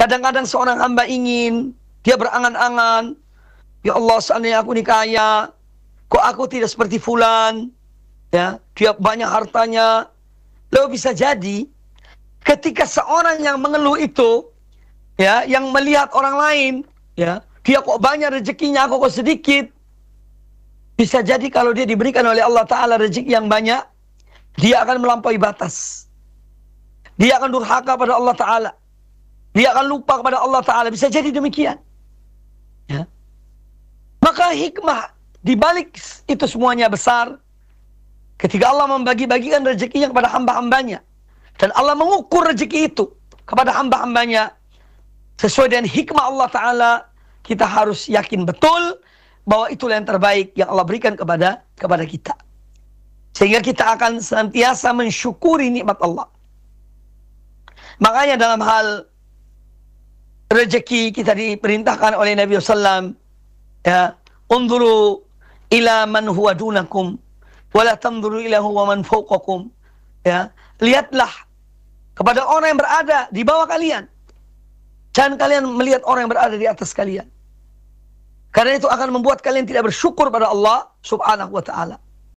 Kadang-kadang seorang hamba ingin, dia berangan-angan, Ya Allah seandainya aku ini kaya, kok aku tidak seperti fulan, ya dia banyak hartanya. Lalu bisa jadi, ketika seorang yang mengeluh itu, ya yang melihat orang lain, ya dia kok banyak rezekinya, aku kok sedikit, bisa jadi kalau dia diberikan oleh Allah Ta'ala rezeki yang banyak, dia akan melampaui batas. Dia akan durhaka pada Allah Ta'ala. Dia akan lupa kepada Allah Ta'ala. Bisa jadi demikian. Ya. Maka hikmah di balik itu semuanya besar. Ketika Allah membagi-bagikan rezekinya kepada hamba-hambanya. Dan Allah mengukur rezeki itu kepada hamba-hambanya. Sesuai dengan hikmah Allah Ta'ala, kita harus yakin betul bahwa itulah yang terbaik yang Allah berikan kepada kepada kita. Sehingga kita akan senantiasa mensyukuri nikmat Allah. Makanya dalam hal rezeki kita diperintahkan oleh Nabi Sallam. ya unduru ila man huwa dunakum wala tanduru ila huwa man fawqakum ya lihatlah kepada orang yang berada di bawah kalian jangan kalian melihat orang yang berada di atas kalian karena itu akan membuat kalian tidak bersyukur pada Allah subhanahu wa ta'ala